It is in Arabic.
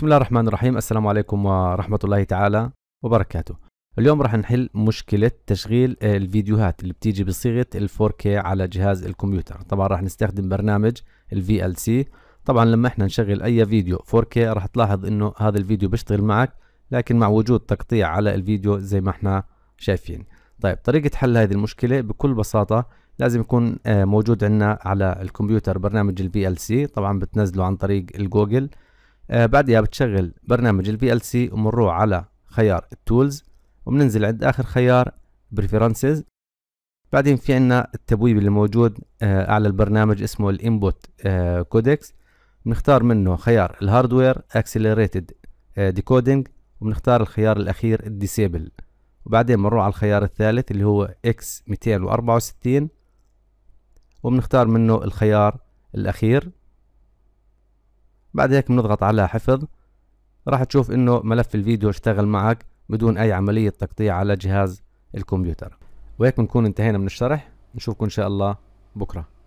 بسم الله الرحمن الرحيم السلام عليكم ورحمة الله تعالى وبركاته اليوم راح نحل مشكلة تشغيل الفيديوهات اللي بتيجي بصيغة ال 4K على جهاز الكمبيوتر طبعا راح نستخدم برنامج ال VLC طبعا لما احنا نشغل اي فيديو 4K راح تلاحظ انه هذا الفيديو بيشتغل معك لكن مع وجود تقطيع على الفيديو زي ما احنا شايفين طيب طريقة حل هذه المشكلة بكل بساطة لازم يكون آه، موجود عندنا على الكمبيوتر برنامج ال VLC طبعا بتنزله عن طريق الجوجل آه بعدها بتشغل برنامج البي ال سي ومنروح على خيار التولز وبننزل عند اخر خيار بريفرنسز بعدين في عنا التبويب اللي موجود آه البرنامج اسمه الانبوت آه كودكس بنختار منه خيار الهاردوير اكسلريتد ديكودينج وبنختار الخيار الاخير الديسيبل وبعدين بنروح على الخيار الثالث اللي هو اكس 264 وبنختار منه الخيار الاخير بعد هيك بنضغط على حفظ راح تشوف انه ملف الفيديو اشتغل معك بدون اي عملية تقطيع على جهاز الكمبيوتر وهيك بنكون انتهينا من الشرح نشوفكم ان شاء الله بكره